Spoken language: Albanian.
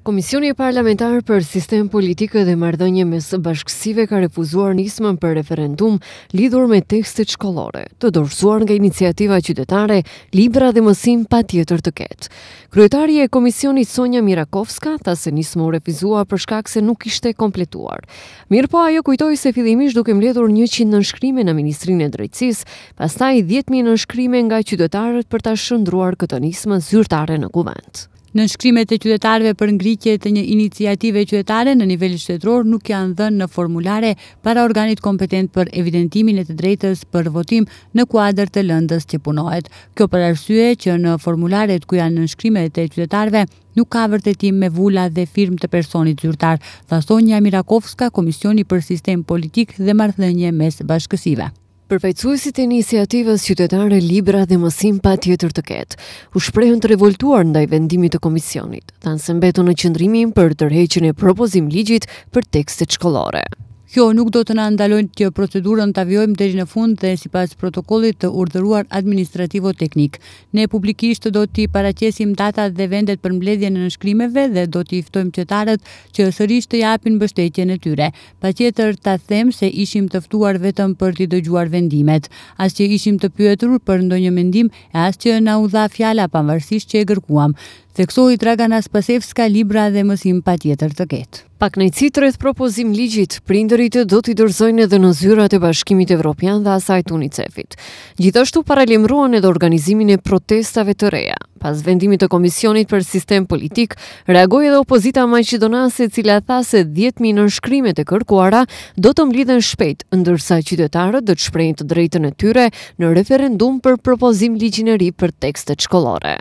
Komisioni e Parlamentar për Sistem Politikë dhe me së Bashkësive ka refuzuar nismën për referendum lidhur me tekstit shkollore, të dorëzuar nga iniciativa qytetare Libra dhe Mësim pa tjetër të ketë. Kryetari e Komisioni Sonja Mirakovska tha se nismë u refizua për shkak se nuk ishte kompletuar. Mirë po ajo kujtoj se fillimisht duke mledhur 100 nënshkrime në Ministrinë e Drejtsis, pastaj 10.000 nënshkrime nga qytetarët për ta shëndruar këtë nismën zyrtare në kuvent. Në nëshkrimet e qytetarve për ngritje të një iniciative qytetare në nivellë qytetror nuk janë dhënë në formulare para organit kompetent për evidentimin e të drejtës për votim në kuadrë të lëndës që punohet. Kjo për arsye që në formularet ku janë në nëshkrimet e qytetarve nuk ka vërtetim me vula dhe firm të personit zyrtar, thasonja Mirakovska, Komisioni për Sistem Politik dhe Marthënje mes bashkësive përfaqësuesit e iniciativës qytetare Libra dhe Mosim pa tjetër të ketë. U shprehën të revoltuar ndaj vendimit të komisionit, thanë se mbeton në qendrimin për tërheqjen e propozimit ligjit për tekstet shkollore. Kjo nuk do të na ndalojnë që procedurën të avjojmë deri në fund dhe si pas protokollit të urdhëruar administrativo-teknik. Ne publikisht do t'i paracesim datat dhe vendet për mbledhje në nëshkrimeve dhe do t'i iftojmë qëtarët që sërish të japin bështetje në tyre. Pa tjetër të them se ishim tëftuar vetëm për t'i dëgjuar vendimet, as që ishim të pyetur për ndonjë mendim e as që na u dha fjala pa që e gërkuam. Theksoj Dragana Spasevska Libra dhe mësim pa të ketë. Pak në cit rreth propozim ligjit, prindërit do t'i dërzojnë edhe në zyrat e bashkimit evropian dhe asajt UNICEF-it. Gjithashtu paralimruan edhe organizimin e protestave të reja. Pas vendimit të Komisionit për Sistem Politik, reagoj edhe opozita Majqidonase cila tha se 10.000 nënshkrimet e kërkuara do të mblidhen shpejt, ndërsa qytetarët do të shprejnë të drejtën e tyre në referendum për propozim ligjin e ri për tekstet shkolore.